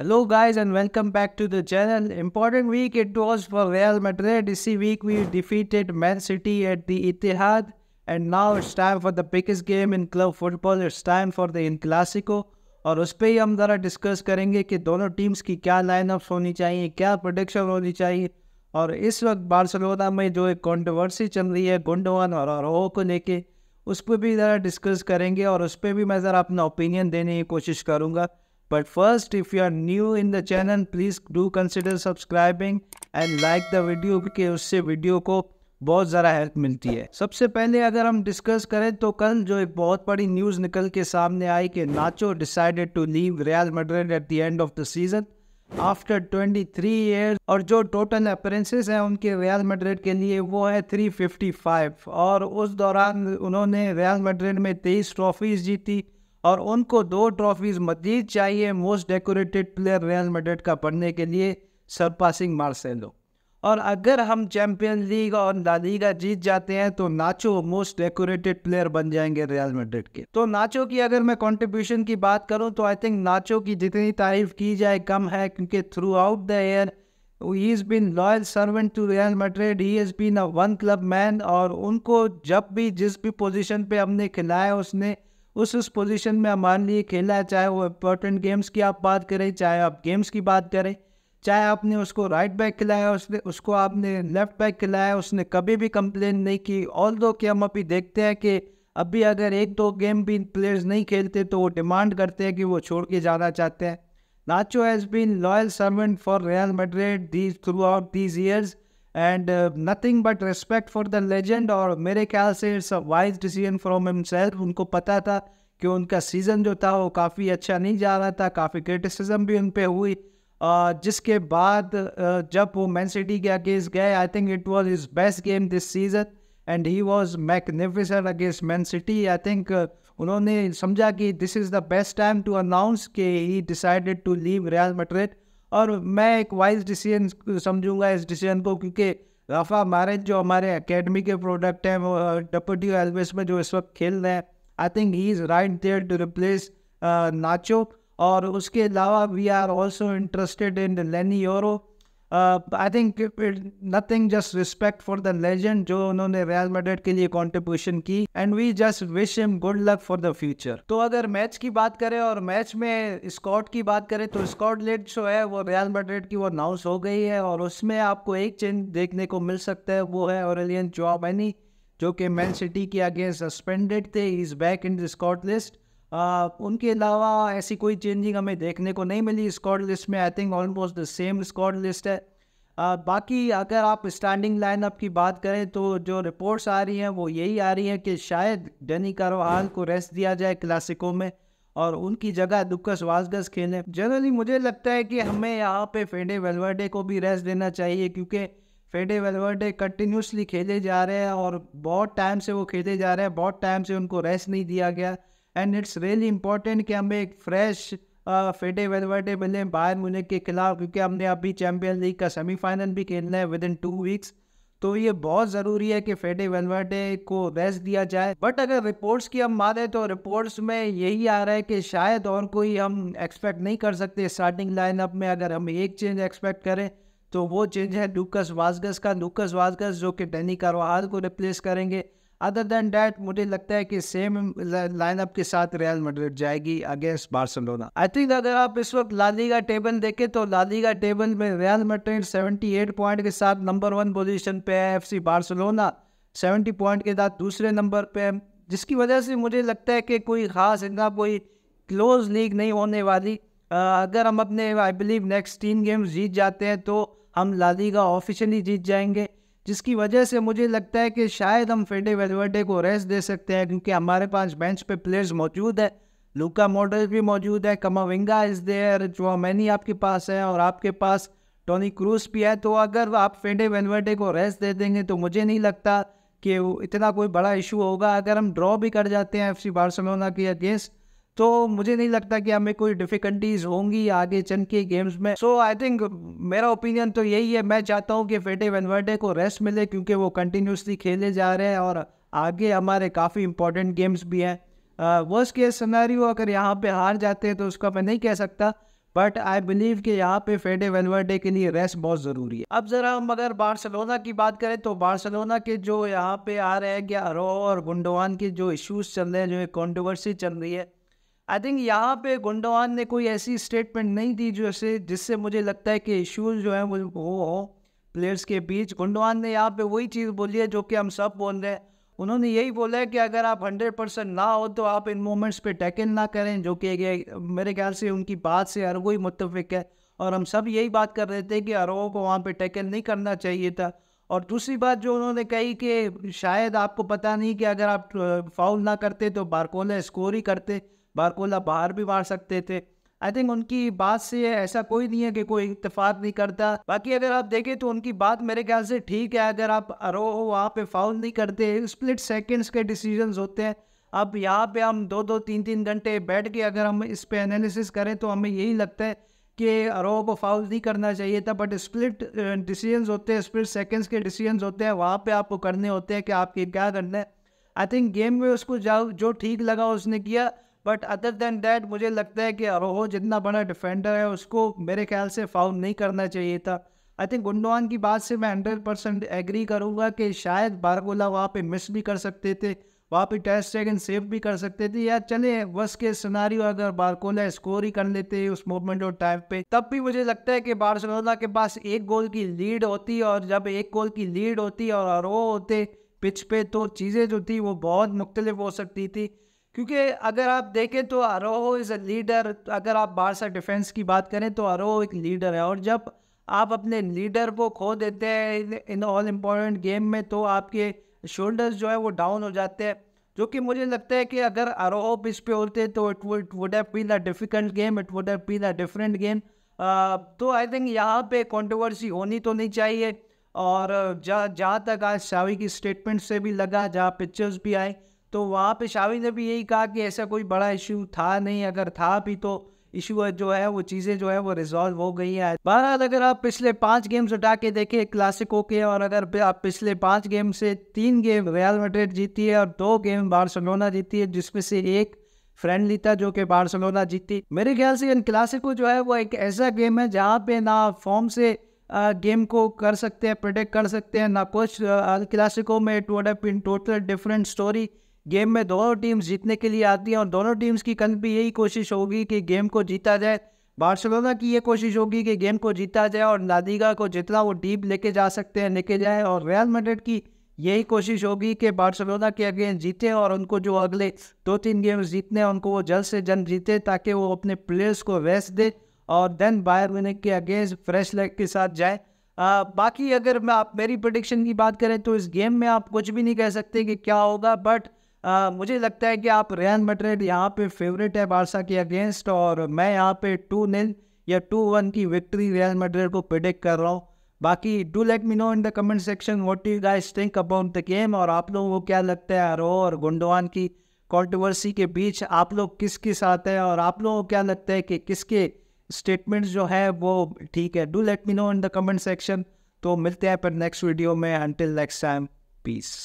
Hello guys and welcome back to the channel. Important week it was for Real Madrid. This week we defeated Man City at the Etihad and now it's time for the biggest game in club football. It's time for the In Clasico और उस पर ही हम ज़रा discuss करेंगे कि दोनों teams की क्या लाइनअप्स होनी चाहिए क्या प्रोडिक्शन होनी चाहिए और इस वक्त बार्सलोना में जो एक कॉन्ट्रोवर्सी चल रही है गुंडोवन और आरोह को लेके उस पर भी ज़रा डिस्कस करेंगे और उस पर भी मैं ज़रा अपना ओपिनियन देने की कोशिश करूँगा But first, if you are new in the channel, please do consider subscribing and like the video क्योंकि उससे video को बहुत ज़रा हेल्प मिलती है सबसे पहले अगर हम डिस्कस करें तो कल जो एक बहुत बड़ी न्यूज़ निकल के सामने आई कि Nacho decided to leave Real Madrid at the end of the season after 23 year और जो टोटल अपरेंसेस हैं उनके रियल मेड्रिड के लिए वो है 355 और उस दौरान उन्होंने रियल मेड्रिड में 23 ट्रॉफीज जीती और उनको दो ट्रॉफीज़ मजीद चाहिए most decorated player Real Madrid का बनने के लिए सरपासिंग मार्सेलो और अगर हम चैम्पियन लीग और लालीगा जीत जाते हैं तो नाचो मोस्ट डेकोरेटेड प्लेयर बन जाएंगे रियल मेड्रिड के तो नाचो की अगर मैं कॉन्ट्रीब्यूशन की बात करूँ तो आई थिंक नाचो की जितनी तारीफ की जाए कम है क्योंकि throughout the year he is been loyal servant to Real Madrid he is been a one club man और उनको जब भी जिस भी पोजिशन पे हमने खिलाया उसने उस उस पोजीशन में हमारे लिए खेला है चाहे वो इम्पोर्टेंट गेम्स की आप बात करें चाहे आप गेम्स की बात करें चाहे आपने उसको राइट बैक खिलाया उसने उसको आपने लेफ्ट बैक खिलाया उसने कभी भी कंप्लेन नहीं की ऑल दो कि हम अभी देखते हैं कि अभी अगर एक दो गेम भी प्लेयर्स नहीं खेलते तो वो डिमांड करते हैं कि वो छोड़ के जाना चाहते हैं Nacho has been loyal servant for Real Madrid these throughout these years and nothing but respect for the legend और मेरे ख्याल से it's a wise decision from himself उनको पता था कि उनका सीज़न जो था वो काफ़ी अच्छा नहीं जा रहा था काफ़ी क्रिटिसिज्म भी उन पर हुई जिसके बाद जब वो मैन सिटी के अगेंस्ट गए I think it was is best game this season and he was magnificent against Man City I think उन्होंने समझा कि this is the best time to announce के he decided to leave Real Madrid और मैं एक wise decision समझूंगा इस decision को क्योंकि रफा मारेज जो हमारे एकेडमी के प्रोडक्ट हैं वो डप्यूटी एलवेस में जो इस वक्त खेल रहे हैं I think he is right there to replace Nacho और उसके अलावा we are also interested in Leny Yoro I think nothing just respect for the legend जो उन्होंने रियल मेडेड के लिए कॉन्ट्रीब्यूशन की and we just wish him good luck for the future तो अगर मैच की बात करें और मैच में स्कॉट की बात करें तो स्कॉट लेट जो है वो रियल मेडेड की वो अनाउंस हो गई है और उसमें आपको एक चेंज देखने को मिल सकता है वो है और जॉब एनी जो कि मैन सिटी के अगेंस्ट सस्पेंडेड थे is back in the squad list उनके अलावा ऐसी कोई चेंजिंग हमें देखने को नहीं मिली स्कॉट लिस्ट में I think almost the same squad list है बाकी अगर आप स्टैंडिंग लाइनअप की बात करें तो जो रिपोर्ट्स आ रही हैं वो यही आ रही हैं कि शायद डेनी कारोहाल को रेस्ट दिया जाए क्लासिकों में और उनकी जगह दुक्कस वाजगस खेलें जनरली मुझे लगता है कि हमें यहाँ पे फेडे वेलवर्डे को भी रेस्ट देना चाहिए क्योंकि फेडे वेलवर्डे कंटिन्यूसली खेले जा रहे हैं और बहुत टाइम से वो खेले जा रहे हैं बहुत टाइम से उनको रेस्ट नहीं दिया गया एंड इट्स रियली इंपॉर्टेंट कि हमें एक फ्रेश फेडे वेलवाटे मिले बाहर मुनिक के खिलाफ क्योंकि हमने अभी चैम्पियन लीग का सेमीफाइनल भी खेलना है विद इन टू वीक्स तो ये बहुत ज़रूरी है कि फेडे वेलवाटे को रेस्ट दिया जाए बट अगर रिपोर्ट्स की हम माने तो रिपोर्ट्स में यही आ रहा है कि शायद और कोई हम एक्सपेक्ट नहीं कर सकते स्टार्टिंग लाइनअप में अगर हम एक चेंज एक्सपेक्ट करें तो वो चेंज है लूकस वाजगस का लूकस वाजगस जो कि डैनी कारवाहाल को रिप्लेस करेंगे अदर देन डैट मुझे लगता है कि सेम लाइनअप के साथ रियल मेड्रिड जाएगी अगेंस्ट बार्सिलोना आई थिंक अगर आप इस वक्त लाली का टेबल देखें तो लाली का टेबल में रियल मेड्रिड 78 पॉइंट के साथ नंबर वन पोजीशन पे है एफसी बार्सिलोना 70 पॉइंट के साथ दूसरे नंबर पे है जिसकी वजह से मुझे लगता है कि कोई ख़ास इतना कोई क्लोज लीग नहीं होने वाली अगर हम अपने आई बिलीव नेक्स्ट तीन गेम्स जीत जाते हैं तो हम लाली का ऑफिशियली जीत जाएंगे जिसकी वजह से मुझे लगता है कि शायद हम फेडे वेलवर्डे को रेस्ट दे सकते हैं क्योंकि हमारे पास बेंच पे प्लेयर्स मौजूद है लूका मॉडल भी मौजूद है कमाविंगा इज देयर जो मैनी आपके पास है और आपके पास टोनी क्रूज भी है तो अगर आप फेडे वेलवर्डे को रेस्ट दे देंगे तो मुझे नहीं लगता कि इतना कोई बड़ा इशू होगा अगर हम ड्रॉ भी कर जाते हैं एफ सी बार्सलोना के अगेंस्ट तो मुझे नहीं लगता कि हमें कोई डिफिकल्टीज होंगी आगे चल के गेम्स में सो आई थिंक मेरा ओपिनियन तो यही है मैं चाहता हूँ कि फेटे वनवर्डे को रेस्ट मिले क्योंकि वो कंटिन्यूसली खेले जा रहे हैं और आगे हमारे काफ़ी इंपॉर्टेंट गेम्स भी हैं वर्स्ट केस सिनेरियो अगर यहाँ पे हार जाते हैं तो उसका मैं नहीं कह सकता बट आई बिलीव कि यहाँ पे फेडे वेलवर्डे के लिए रेस्ट बहुत ज़रूरी है अब ज़रा हम अगर बार्सलोना की बात करें तो बार्सलोना के जो यहाँ पे आ रहे हैं क्या रो और गुंडवान के जो इश्यूज चल रहे हैं जो एक कॉन्ट्रोवर्सी चल रही है आई थिंक यहाँ पे गुंडवान ने कोई ऐसी स्टेटमेंट नहीं दी जो ऐसे जिससे मुझे लगता है कि इश्यूज जो है वो हो प्लेयर्स के बीच गुंडवान ने यहाँ पे वही चीज़ बोली है जो कि हम सब बोल रहे हैं उन्होंने यही बोला है कि अगर आप हंड्रेड परसेंट ना हो तो आप इन मोमेंट्स पे टैकल ना करें जो कि मेरे ख्याल से उनकी बात से हर ही मुतफिक है और हम सब यही बात कर रहे थे कि अरगो को वहाँ पे टैकल नहीं करना चाहिए था और दूसरी बात जो उन्होंने कही कि शायद आपको पता नहीं कि अगर आप फाउल ना करते तो बारकोला स्कोर ही करते बारकोला बाहर भी मार सकते थे आई थिंक उनकी बात से ऐसा कोई नहीं है कि कोई इतफाक नहीं करता बाकी अगर आप देखें तो उनकी बात मेरे ख्याल से ठीक है अगर आप अरो वहाँ पे फाउल नहीं करते स्प्लिट सेकंड्स के डिसीजन होते हैं अब यहाँ पे हम दो दो तीन तीन घंटे बैठ के अगर हम इस पर एनालिसिस करें तो हमें यही लगता है कि अरो को फाउल नहीं करना चाहिए था बट स्प्लिट डिसीजन होते हैं स्प्लिट सेकेंड्स के डिसीजन होते हैं वहाँ पर आपको करने होते हैं कि आपके क्या करना है आई थिंक गेम में उसको जो ठीक लगा उसने किया बट अदर देन दैट मुझे लगता है कि अरोहो जितना बड़ा डिफेंडर है उसको मेरे ख्याल से फाउल नहीं करना चाहिए था आई थिंक गुंडवान की बात से मैं हंड्रेड परसेंट एग्री करूँगा कि शायद बारगोला वहाँ पे मिस भी कर सकते थे वहाँ पे टेस्ट सेकेंड सेव भी कर सकते थे या चले वर्ष के सिनारी अगर बारकोला स्कोर ही कर लेते उस मोमेंट और टाइम पे तब भी मुझे लगता है कि बार्सलोना के पास एक गोल की लीड होती और जब एक गोल की लीड होती और आरोह होते पिच पे तो चीज़ें जो थी वो बहुत मुख्तलिफ हो सकती थी क्योंकि अगर आप देखें तो आरोह इज़ अ लीडर अगर आप से डिफेंस की बात करें तो अरोह एक लीडर है और जब आप अपने लीडर को खो देते हैं इन ऑल इम्पोर्टेंट गेम में तो आपके शोल्डर्स जो है वो डाउन हो जाते हैं जो कि मुझे लगता है कि अगर आरोह पिच पे होते तो it would would have been a difficult game it would have been a different game तो आई थिंक यहाँ पे कंट्रोवर्सी होनी तो नहीं चाहिए और जहाँ जहाँ तक आज शावी की स्टेटमेंट से भी लगा जहाँ पिक्चर्स भी आए तो वहाँ शावी ने भी यही कहा कि ऐसा कोई बड़ा इशू था नहीं अगर था भी तो इशू जो है वो चीज़ें जो है वो रिजॉल्व हो गई है बहरहाल अगर आप पिछले पाँच गेम्स उठा के देखें क्लासिको के और अगर आप पिछले पाँच गेम से तीन गेम रियल मेड्रिड जीती है और दो गेम बार्सलोना जीती है जिसमें से एक फ्रेंडली था जो कि बार्सलोना जीती मेरे ख्याल से इन क्लासिको जो है वो एक ऐसा गेम है जहाँ पे ना फॉर्म से गेम को कर सकते हैं प्रोडक्ट कर सकते हैं ना कुछ क्लासिको में इट वोड टोटल डिफरेंट स्टोरी गेम में दोनों टीम्स जीतने के लिए आती हैं और दोनों टीम्स की कल भी यही कोशिश होगी कि गेम को जीता जाए बार्सलोना की ये कोशिश होगी कि गेम को जीता जाए और लादीगा को जितना वो डीप लेके जा सकते हैं लेके जाए और रियल मैड्रिड की यही कोशिश होगी कि बार्सलोना के अगेंस्ट जीते और उनको जो अगले दो तीन गेम्स जीतने हैं उनको वो जल्द से जल्द जीते ताकि वो अपने प्लेयर्स को रेस्ट दे और देन बायर म्यूनिक के अगेंस्ट फ्रेश लेग के साथ जाए आ, बाकी अगर मैं आप मेरी प्रोडिक्शन की बात करें तो इस गेम में आप कुछ भी नहीं कह सकते कि क्या होगा बट आ, मुझे लगता है कि आप रेन मड्रिड यहाँ पे फेवरेट है बारसा के अगेंस्ट और मैं यहाँ पे टू नील या टू वन की विक्ट्री रेन मड्रिड को प्रिडिक्ट कर रहा हूँ बाकी do let me know in the comment section what you guys think about the game और आप लोगों को क्या लगता है अरो और गुंडवान की कॉन्ट्रोवर्सी के बीच आप लोग किस किस आते हैं और आप लोगों को क्या लगता है कि किसके स्टेटमेंट्स जो है वो ठीक है do let me know in the comment section तो मिलते हैं पर नेक्स्ट वीडियो में अंटिल नेक्स्ट टाइम पीस